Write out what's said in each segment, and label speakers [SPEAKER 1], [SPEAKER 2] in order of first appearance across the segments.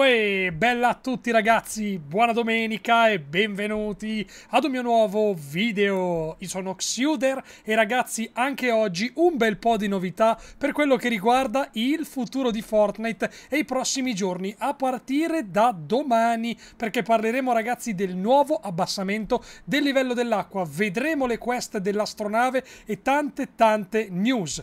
[SPEAKER 1] Uè, bella a tutti ragazzi, buona domenica e benvenuti ad un mio nuovo video. Io sono Xuder e ragazzi anche oggi un bel po' di novità per quello che riguarda il futuro di Fortnite e i prossimi giorni a partire da domani perché parleremo ragazzi del nuovo abbassamento del livello dell'acqua, vedremo le quest dell'astronave e tante tante news.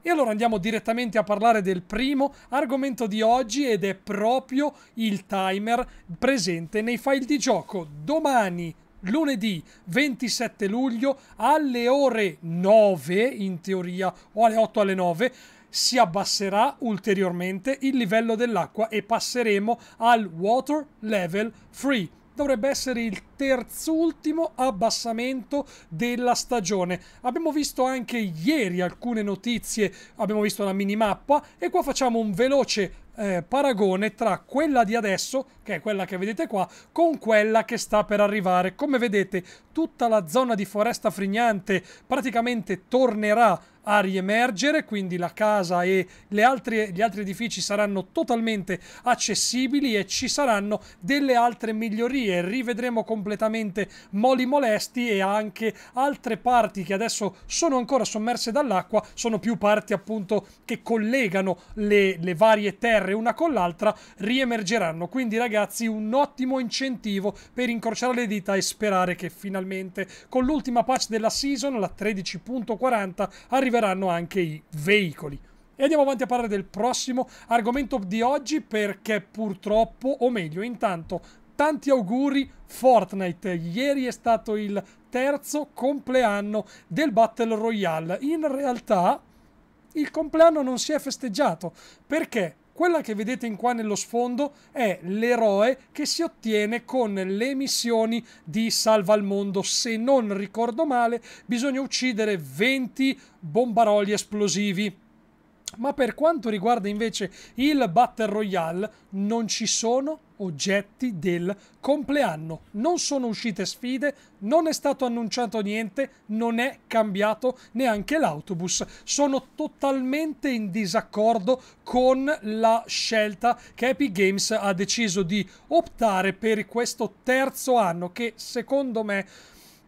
[SPEAKER 1] E allora andiamo direttamente a parlare del primo argomento di oggi ed è proprio il timer presente nei file di gioco. Domani lunedì 27 luglio alle ore 9 in teoria o alle 8 alle 9 si abbasserà ulteriormente il livello dell'acqua e passeremo al water level 3 dovrebbe essere il terzultimo abbassamento della stagione. Abbiamo visto anche ieri alcune notizie, abbiamo visto la minimappa e qua facciamo un veloce eh, paragone tra quella di adesso, che è quella che vedete qua, con quella che sta per arrivare. Come vedete, tutta la zona di foresta frignante praticamente tornerà a riemergere, quindi la casa e altre, gli altri edifici saranno totalmente accessibili e ci saranno delle altre migliorie. Rivedremo completamente Moli Molesti e anche altre parti che adesso sono ancora sommerse dall'acqua, sono più parti appunto che collegano le, le varie terre una con l'altra, riemergeranno. Quindi ragazzi un ottimo incentivo per incrociare le dita e sperare che finalmente con l'ultima patch della season, la 13.40, arriverà arriveranno anche i veicoli. E andiamo avanti a parlare del prossimo argomento di oggi perché purtroppo, o meglio, intanto tanti auguri Fortnite. Ieri è stato il terzo compleanno del Battle Royale. In realtà il compleanno non si è festeggiato perché quella che vedete in qua nello sfondo è l'eroe che si ottiene con le missioni di Salva al Mondo. Se non ricordo male, bisogna uccidere 20 bombaroli esplosivi ma per quanto riguarda invece il Battle Royale, non ci sono oggetti del compleanno. Non sono uscite sfide, non è stato annunciato niente, non è cambiato neanche l'autobus. Sono totalmente in disaccordo con la scelta che Epic Games ha deciso di optare per questo terzo anno che secondo me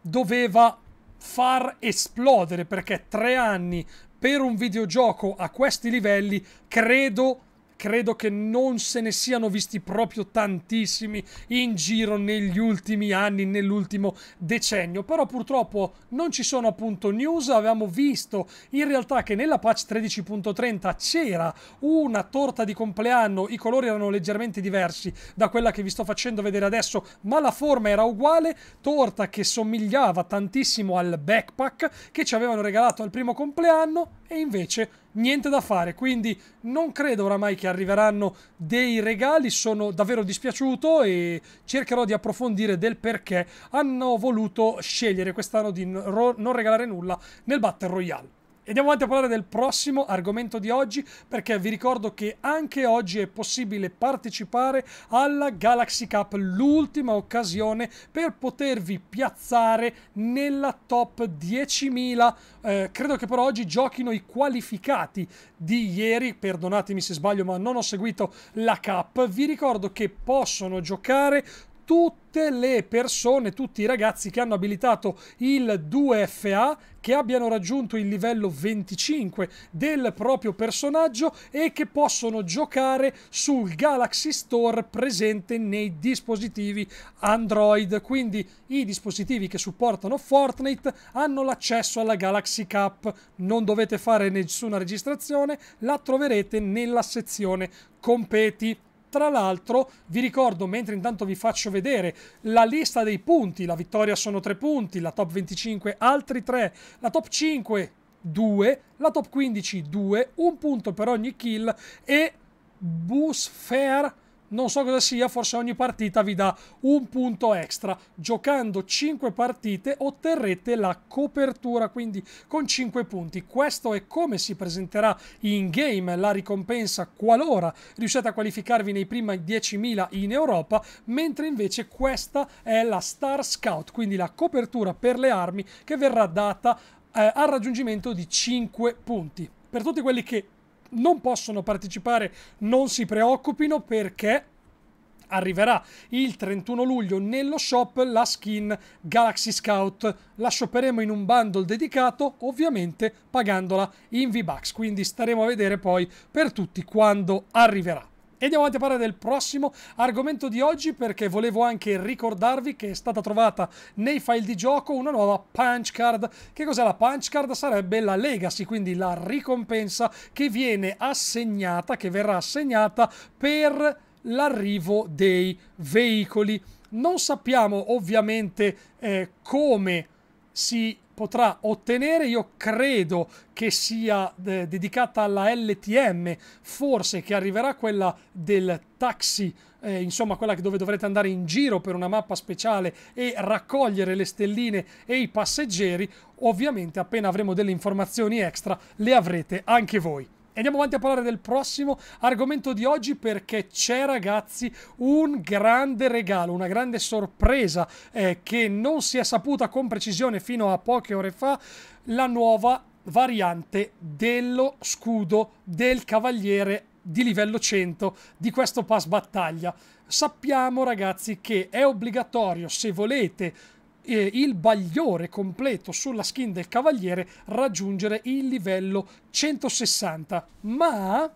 [SPEAKER 1] doveva far esplodere perché tre anni per un videogioco a questi livelli credo credo che non se ne siano visti proprio tantissimi in giro negli ultimi anni, nell'ultimo decennio. Però purtroppo non ci sono appunto news, avevamo visto in realtà che nella patch 13.30 c'era una torta di compleanno, i colori erano leggermente diversi da quella che vi sto facendo vedere adesso, ma la forma era uguale, torta che somigliava tantissimo al backpack che ci avevano regalato al primo compleanno e invece niente da fare, quindi non credo oramai che arriveranno dei regali, sono davvero dispiaciuto e cercherò di approfondire del perché hanno voluto scegliere quest'anno di non regalare nulla nel Battle Royale andiamo avanti a parlare del prossimo argomento di oggi perché vi ricordo che anche oggi è possibile partecipare alla Galaxy Cup, l'ultima occasione per potervi piazzare nella top 10.000. Eh, credo che per oggi giochino i qualificati di ieri, perdonatemi se sbaglio ma non ho seguito la Cup. Vi ricordo che possono giocare tutte le persone, tutti i ragazzi che hanno abilitato il 2FA, che abbiano raggiunto il livello 25 del proprio personaggio e che possono giocare sul Galaxy Store presente nei dispositivi Android. Quindi i dispositivi che supportano Fortnite hanno l'accesso alla Galaxy Cup. Non dovete fare nessuna registrazione, la troverete nella sezione competi. Tra l'altro vi ricordo, mentre intanto vi faccio vedere la lista dei punti, la vittoria sono tre punti, la top 25 altri tre, la top 5 due, la top 15 due, un punto per ogni kill e Fair non so cosa sia, forse ogni partita vi dà un punto extra. Giocando 5 partite otterrete la copertura, quindi con 5 punti. Questo è come si presenterà in game la ricompensa qualora riuscite a qualificarvi nei primi 10.000 in Europa, mentre invece questa è la Star Scout, quindi la copertura per le armi che verrà data eh, al raggiungimento di 5 punti. Per tutti quelli che non possono partecipare non si preoccupino perché arriverà il 31 luglio nello shop la skin Galaxy Scout. La shopperemo in un bundle dedicato, ovviamente pagandola in V-Bucks, quindi staremo a vedere poi per tutti quando arriverà. E andiamo avanti a parlare del prossimo argomento di oggi perché volevo anche ricordarvi che è stata trovata nei file di gioco una nuova punch card. Che cos'è la punch card? Sarebbe la legacy, quindi la ricompensa che viene assegnata, che verrà assegnata per l'arrivo dei veicoli. Non sappiamo ovviamente eh, come si potrà ottenere. Io credo che sia eh, dedicata alla LTM, forse che arriverà quella del taxi. Eh, insomma quella dove dovrete andare in giro per una mappa speciale e raccogliere le stelline e i passeggeri, ovviamente appena avremo delle informazioni extra le avrete anche voi andiamo avanti a parlare del prossimo argomento di oggi perché c'è ragazzi un grande regalo, una grande sorpresa eh, che non si è saputa con precisione fino a poche ore fa, la nuova variante dello scudo del cavaliere di livello 100 di questo pass battaglia. Sappiamo ragazzi che è obbligatorio se volete eh, il bagliore completo sulla skin del cavaliere raggiungere il livello 160, ma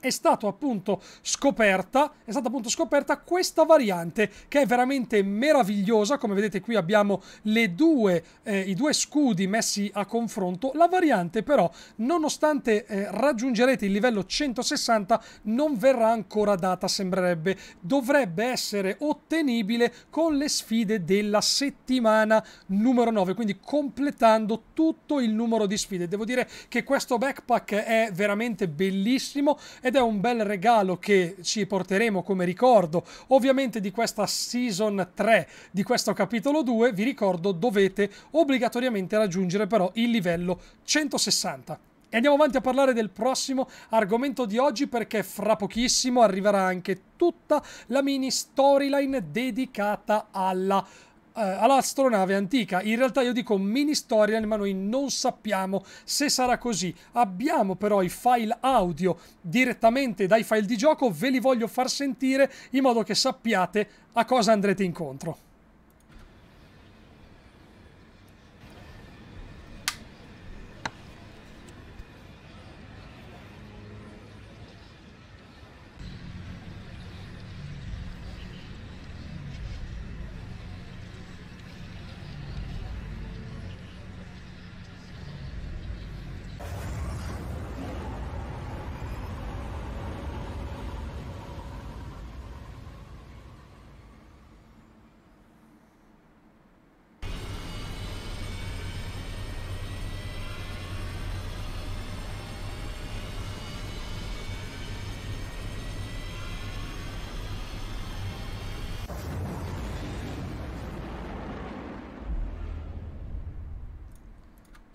[SPEAKER 1] è stata appunto scoperta è stata appunto scoperta questa variante che è veramente meravigliosa come vedete qui abbiamo le due eh, i due scudi messi a confronto la variante però nonostante eh, raggiungerete il livello 160 non verrà ancora data sembrerebbe dovrebbe essere ottenibile con le sfide della settimana numero 9 quindi completando tutto il numero di sfide devo dire che questo backpack è veramente bellissimo ed è un bel regalo che ci porteremo come ricordo ovviamente di questa season 3 di questo capitolo 2 vi ricordo dovete obbligatoriamente raggiungere però il livello 160 e andiamo avanti a parlare del prossimo argomento di oggi perché fra pochissimo arriverà anche tutta la mini storyline dedicata alla eh, all'astronave antica. In realtà io dico mini storyline, ma noi non sappiamo se sarà così. Abbiamo però i file audio direttamente dai file di gioco, ve li voglio far sentire in modo che sappiate a cosa andrete incontro.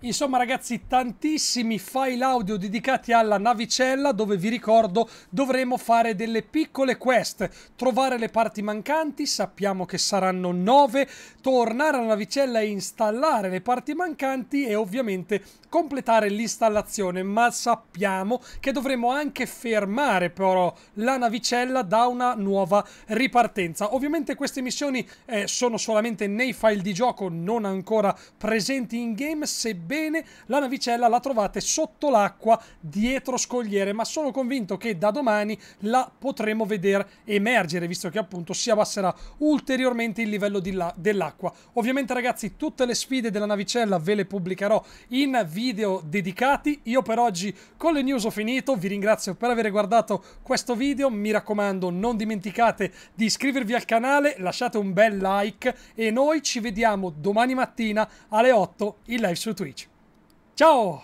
[SPEAKER 1] Insomma ragazzi tantissimi file audio dedicati alla navicella dove vi ricordo dovremo fare delle piccole quest, trovare le parti mancanti, sappiamo che saranno 9, tornare alla navicella e installare le parti mancanti e ovviamente completare l'installazione, ma sappiamo che dovremo anche fermare però la navicella da una nuova ripartenza. Ovviamente queste missioni eh, sono solamente nei file di gioco, non ancora presenti in game, sebbene bene, la navicella la trovate sotto l'acqua dietro scogliere, ma sono convinto che da domani la potremo vedere emergere, visto che appunto si abbasserà ulteriormente il livello dell'acqua. Ovviamente ragazzi tutte le sfide della navicella ve le pubblicherò in video dedicati, io per oggi con le news ho finito, vi ringrazio per aver guardato questo video, mi raccomando non dimenticate di iscrivervi al canale, lasciate un bel like e noi ci vediamo domani mattina alle 8 in live su Twitch. ciao